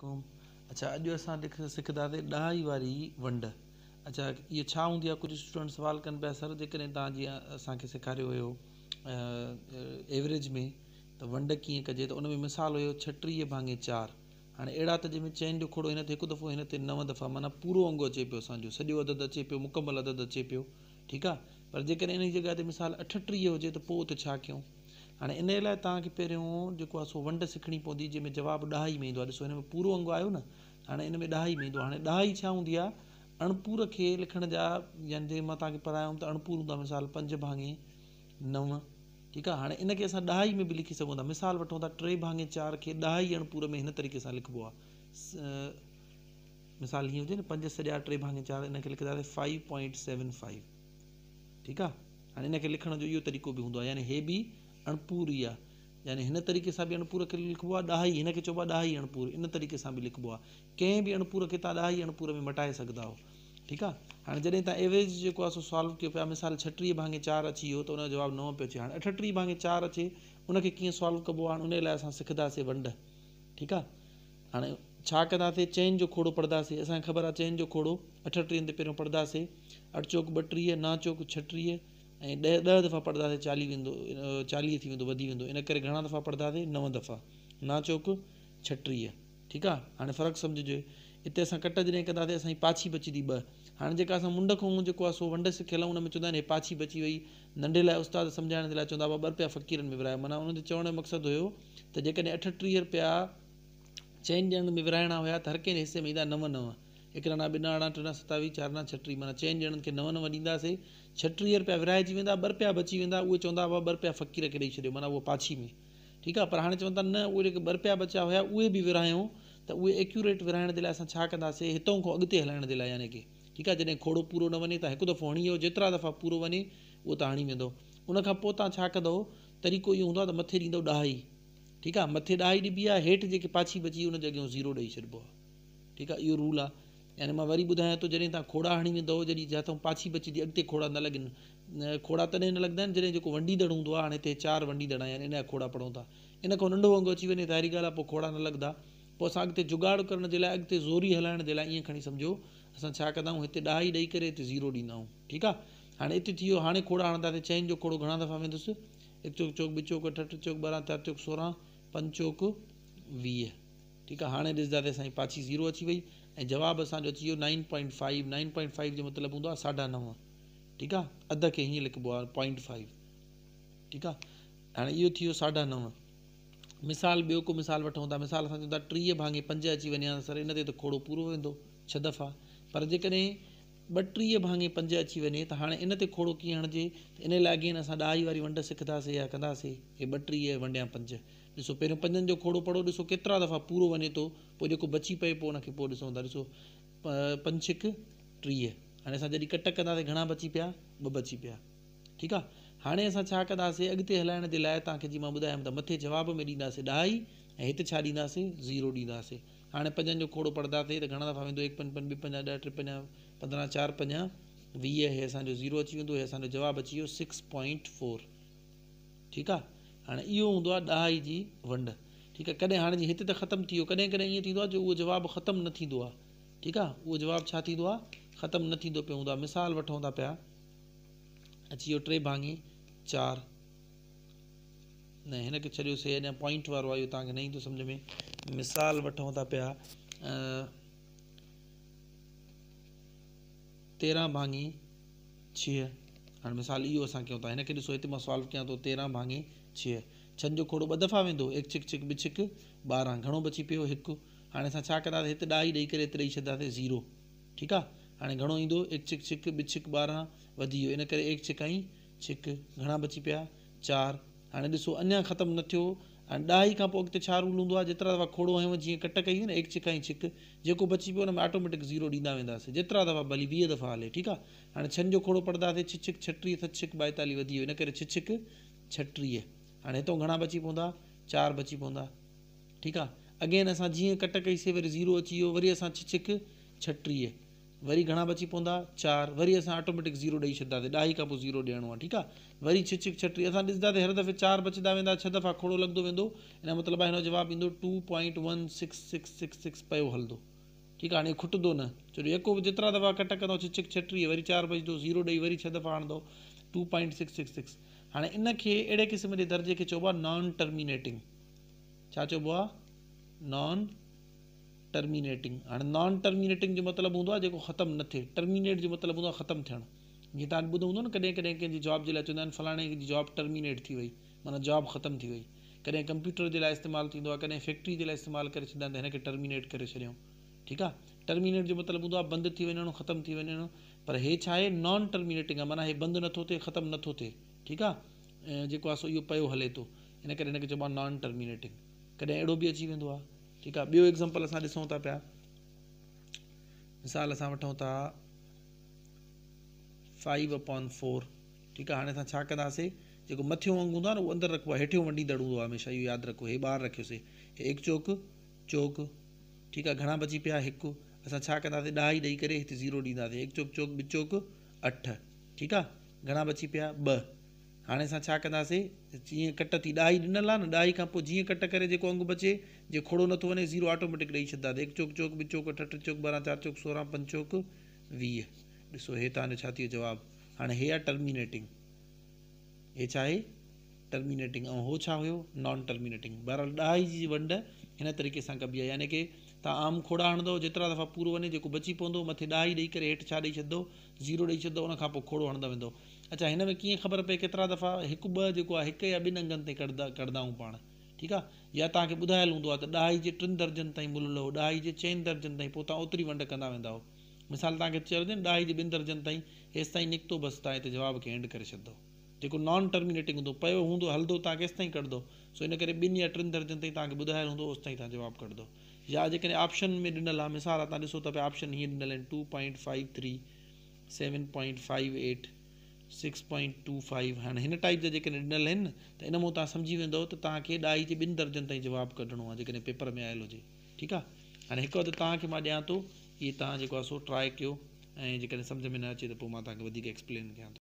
वालेकुम अच्छा अॼु असां लिख सिखंदासीं वारी वंड अच्छा ये छा हूंदी आहे स्टूडेंट सुवाल कनि पिया सर जेकॾहिं तव्हां जीअं असांखे सेखारियो हुयो एवरेज में त वंड कीअं कजे त उन में मिसाल हो छटी भाङे चार हाँ अड़ा त जंहिंमें चैन जो खोड़ो एक दफ़ो हिन नव दफ़ा माना पूरा अंग अचे पियो असांजो सॼो अदद अचे पियो मुकम्मल अदद अचे पियो ठीकु आहे पर जेकॾहिं हिन जी जॻह मिसाल अठटीह हो त पोइ त हाँ इन लाइ तव्हांखे पहिरियों सो वंड सिखणी पवंदी जंहिंमें जवाब ॾह ई में ईंदो आहे में पूरो अंग आयो ना हाणे इन में ॾह ई में ईंदो हाणे ॾह ई छा हूंदी अणपूर के लिखण जा यानी पढ़ाया तो अणपूर हूंदा मिसाल पंज भांगे नव ठीक है हाँ इनके अस ॾह ई में भी लिखी सघूं मिसाल वठूं टे भाङे चार के ॾह ई अणपूर में इन तरीक़े से लिखबो आहे मिसाल ये हुजे न पंज सॼा टे भांगे चार हिनखे लिखा फाइव पॉइंट सेवन फाइव ठीक आहे हाणे हिनखे लिखण जो इहो तरीक़ो भी होंगे यानी हे भी अणपूर आहे यानी इन तरीक़े से भी अणपूर के लिखबो आहे ॾाही हिनखे चइबो अणपूर इन तरीक़े से भी लिखबो आहे कंहिं बि अणपूर के तव्हां अणपूर में मटा सघंदा आहियो ठीकु आहे हाणे जॾहिं तव्हां एवरेज जो आहे सो सॉल्व कयो पिया मिसाल छटी भाङे चार अची वियो त उनजो जवाबु नओं पियो अचे हाणे अठटीह भाङे चार अचे उनके कीअं सॉल्व कबो आहे उन लाइ असां सिखंदासीं वंड ठीकु आहे हाणे छा चैन जो खोड़ो पढ़ंदासीं असांखे ख़बर आहे चैन जो खोड़ो अठटी ते पहिरियों पढ़ंदासीं अठ चौक ॿटीह न चौक छटीह એ 10 10 દફા પડતા છે 40 વિંદો 40 થી વિંદો વધી વિંદો અને કરે ઘણા દફા પડતા છે 90 દફા નાચુક 63 ઠીક આ અને ફરક સમજો ઇતેસા કટ જ દેતા છે સહી પાછી بچી દી બ હાણ જેકા સ મુંડકો મું જેકો સો વંડર સે ખેલાઉને મે ચુંદા હે પાછી બચી ગઈ નંડેલા ઉસ્તાદ સમજાવન દેલા ચુંદા બરપિયા ફકીર મે વરાય મના ઉનનો ચવણ મકસદ હયો તે જેકે 38 રૂપિયા ચેન્જ જન મે વરાયણા હયા તો હરકે હિસ્સે મે ઇદા નવ નવ हिकिड़ना ॿिना अरिड़हं टिना सतावीह चारना छटीह माना चइनि ॼणनि खे नव नव ॾींदासीं छटीह रुपया विराइजी वेंदा ॿ रुपया बची वेंदा उहे चवंदा हुआ ॿ रुपया फ़क़ीर खे ॾेई छॾियो माना उहो पाछी में ठीकु आहे पर हाणे चवनि था न उहे जेके ॿ रुपया बचा हुया उहे बि विरायूं त उहे एक्यूरेट विराइण जे लाइ असां छा कंदासीं हितां खां अॻिते हलाइण जे लाइ यानी की ठीकु आहे जॾहिं खोड़ो पूरो न वञे त हिकु दफ़ो हणी वियो जेतिरा दफ़ा पूरो वञे उहो तव्हां हणी वेंदो उनखां पोइ तव्हां छा कंदव तरीक़ो इहो हूंदो आहे त मथे ॾींदव ॾहाई ठीकु आहे मथे ॾहाई ॾिबी आहे हेठि जेके पाछी बची हुन जॻहियूं ज़ीरो ॾेई छॾिबो आहे ठीकु आहे इहो रूल आहे यानी मां वरी ॿुधायां थो जॾहिं तव्हां खोड़ा हणी वेंदो जॾहिं जितां पाछी बची थी अॻिते खोड़ा न लॻनि खोड़ा तॾहिं न लॻंदा आहिनि जॾहिं जेको वंडीदड़ हूंदो आहे हाणे हिते चारि वंडीदड़ आहिनि इन जा खोड़ा पढ़ूं था इन खां नंढो अंगु अची वञे त ॻाल्हि आहे पोइ खोड़ा न लॻंदा पोइ असां अॻिते जुगाड़ करण जे लाइ अॻिते ज़ोरी हलाइण जे लाइ ईअं खणी सम्झो असां छा कंदा आहियूं हिते ॾह ॾेई करे हिते ज़ीरो ॾींदा आहियूं ठीकु आहे हाणे हिते थी वियो हाणे खोड़ा हणंदासीं चइनि जो खोड़ो घणा दफ़ा वेंदुसि हिकु चौक चौक ॿ चौक अठ चौक ॿारहं चारि चौक सोरहं पंज चौक वीह ठीक है हाँ ॾिसंदा त असांजी पाछी ज़ीरो अची वई जवाब असो अची वियो nine point five nine point five जो मतलब हूंदो आहे साढा नव ठीक है अद के हीअं लिखबो पॉइंट फाइव ठीक है हाँ इहो थो साढा नव मिसाल बो को मिसाल वठूं मिसाल अस टीह भाङे पंज अची वञे सर इन तो खोड़ो पूरा वेंदो छह दफ़ा पर जेकॾहिं ॿटीह भाङे पंज अची वञे तो हाँ इन खोड़ो कि हणिजे इन लाइ अगेन असां ॾाई वंड सिखंदासीं या कंदासीं हे ॿटीह वंडिया पंज ॾिसो पहिरियों पंजनि जो खोड़ो पढ़ो ॾिसो केतिरा दफ़ा पूरो वञे थो तो, पोइ जेको बची पए पोइ उनखे पोइ ॾिसूं था ॾिसो पंछिक टीह हाणे असां जॾहिं कट कंदासीं घणा बची पिया ॿ बची पिया ठीकु आहे हाणे असां छा कंदासीं अॻिते हलाइण जे लाइ तव्हांखे जीअं मां ॿुधायमि त मथे जवाब में ॾींदासीं ॾह ई ऐं हिते छा ॾींदासीं ज़ीरो ॾींदासीं हाणे पंजनि जो खोड़ो पढ़ंदासीं त घणा दफ़ा वेंदो हिकु पंज पंज ॿ पंजा ॾह टे पंजा पंद्रहं चारि पंजा वीह हे असांजो ज़ीरो अची वेंदो हे असांजो जवाबु अची वियो सिक्स पॉइंट फोर ठीकु आहे हाँ यो हूंदो आहे ॾहाई जी वंड ठीकु आहे कॾहिं हाणे जी हिते खत्म थी वियो कॾहिं कॾहिं जो उहो जवाबु ख़तमु न ठीक है वो जवाब खत्म जवाबु छा थींदो मिसाल वो था पिया अची वियो टे भाङे चारि न हिन खे छॾियोसीं अञा पॉइंट वो ये तक नहीं तो समझ में मिसाल वठूं था पिया तेरहं छह हाँ मिसाल इहो असांखे हुतां हिन खे ॾिसो हिते सॉल्व कयां थो तेरहं भाङे छह छह जो खोड़ो ब दफ़ा वेंदो एक छिक छिक ॿ छिक ॿारहं घणो बची पियो हिकु हाणे असां छा कंदासीं हिते ॾह ई ॾेई ज़ीरो ठीकु आहे हाणे घणो ईंदो एक छिक छिक ॿ छिक ॿारहं वधी इन करे एक छिक ऐं छिक घा बची पिया चारि हाणे ॾिसो अञा ख़तमु न थो ऐं ॾाही खां पोइ अॻिते छा रूल हूंदो आहे जेतिरा दफ़ा खोड़ो हयो जीअं कट कई हुई न एक छिक ऐं छिक जेको बची पियो हुन में ऑटोमेटिक ज़ीरो ॾींदा वेंदासीं जेतिरा दफ़ा भली वीह दफ़ा हले ठीकु आहे हाणे छनि जो खोड़ो पढ़ंदासीं छिछिक छटीह सत छिक ॿाएतालीह वधी वियो हिन करे छिछिक छटीह हाणे हितां घणा बची पवंदा चारि बची पवंदा ठीकु आहे अगेन असां जीअं कट कईसीं वरी ज़ीरो अची वियो वरी असां छिछिक छटीह वरी घणा बची पवंदा चार वरी असां ऑटोमेटिक ज़ीरो ॾेई छॾींदासीं ॾाई खां ज़ीरो ॾियणो आहे ठीकु आहे वरी छिछिक छटी असां ॾिसंदासीं हर दफ़े चार बचंदा वा छह दफ़ा खोड़ो लॻंदो वेंदो हिन मतिलबु आहे हिन जो two point one six six six six पियो हलंदो ठीक है हाँ खुटंदो न छो जो यको दफ़ा कट कंदो छिछिक छटीह वरी चारि बचंदो ज़ीरो ॾेई वरी छह दफ़ा हणंदो two point six six six हाँ इनखे अड़े क़िस्म के दर्जे के चइबो आहे नॉन टर्मिनेटिंग छा नॉन टर्मिनेटिंग हाँ नॉन टर्मिनेटिंग जो मतलब होंगे आहे जेको न थे टर्मिनेट जो मतलब हूंदो खत्म ख़तमु थियणु जीअं तव्हां ॿुधो हूंदो न जॉब जे लाइ चवंदा आहिनि फलाणे जॉब टर्मिनेट थी वई माना जॉब खत्म थी वई कॾहिं कंप्यूटर जे लाइ इस्तेमालु थींदो फैक्ट्री के लिए इस्तेमाल कर छॾींदा आहिनि त हिनखे टर्मिनेट करे छॾियूं ठीकु टर्मिनेट जो मतलब हूंदो बंद बंदि थी वञणो ख़तमु थी वञणो पर यह छा नॉन टर्मिनेटिंग माना हे बंद नथो थिए ख़तमु नथो थे ठीक है जो आहे सो इहो पियो हले तो इनकर करे नॉन टर्मिनेटिंग कॾहिं अड़ो भी अची वेंदो ठीकु आहे ॿियो एग्ज़ाम्पल असां ॾिसूं था पिया मिसाल असां वठूं था फाइव अपॉन फोर ठीकु आहे हाणे असां छा कंदासीं जेको मथियों अंग हूंदो आहे न उहो अंदरि रखिबो आहे हेठियों वंडीदड़ हूंदो आहे हमेशह इहो यादि रखो हे ॿाहिरि रखियोसीं हिकु चौक चौक ठीकु आहे घणा बची पिया हिकु असां छा कंदासीं ॾह ई ॾेई करे हिते ज़ीरो ॾींदासीं हिकु चौक चौक ॿ चौक अठ ठीकु आहे घणा बची पिया ॿ हाँ असां छा कट थी ॾाई ॾिनल आहे न का खां कट करे जेको अघु बचे जो खोड़ो नो वे ज़ीरो ऑटोमेटिक ॾेई छॾंदासीं हिकु चौक चौक ॿ चौक अठ चौक बारह चार चौक सोरह पं चौक वीह ॾिसो हे तव्हांजो छा थी वियो जवाबु हाणे हे आहे टर्मिनेटिंग हे छा टर्मिनेटिंग ऐं हो छा नॉन टर्मिनेटिंग बहरहाल ॾाई जी वंड हिन तरीक़े से कबी है यानी कि तम खोड़ा हणद जितरा दफ़ा पूरो वञे बची पवंदो मथे ॾाई ॾेई करे ज़ीरो ॾेई छो उन खोड़ो हणंदा वो अच्छा हिन में कीअं ख़बर पए केतिरा दफ़ा हिकु ॿ जेको आहे हिकु या ॿिनि अंगनि ते कढंदा कढंदा आहियूं पाण ठीकु आहे या तव्हांखे ॿुधायल हूंदो आहे त ॾहाई जे टिनि दर्जनि ताईं मुलिलो हो ॾहाई जे चइनि दर्जनि ताईं पोइ तव्हां ओतिरी वंड कंदा वेंदा हो मिसाल तव्हांखे चवंदा आहिनि ॾहाई जे ॿिनि दर्जनि ताईं हेसि ताईं निकितो बसि तव्हां हिते जवाब खे एंड करे छॾंदो जेको नॉन टर्मिनेटिंग हूंदो पियो हूंदो हलंदो तव्हां केसिताईं कढंदो सो इन करे ॿिनि या टिनि दर्जनि ताईं तव्हांखे ॿुधायल हूंदो ओसि ताईं तव्हां जवाबु कढंदो या जेकॾहिं ऑप्शन में ॾिनल आहे मिसाल आहे तव्हां ॾिसो था पिया ऑप्शन हीअं ॾिनल आहिनि two point five three seven point five eight six point two five हाणे हिन टाइप जा जेकॾहिं ॾिनल आहिनि त इन मां तव्हां सम्झी वेंदव त तव्हांखे ॾाई जे ॿिनि दर्जनि ताईं जवाबु कढिणो आहे जेकॾहिं पेपर में आयल हुजे ठीकु आहे हाणे हिकु वधि तव्हांखे मां ॾियां थो इहे तव्हां जेको आहे सो ट्राए कयो ऐं जेकॾहिं सम्झ में न अचे त पोइ मां तव्हांखे वधीक एक्सप्लेन कयां थो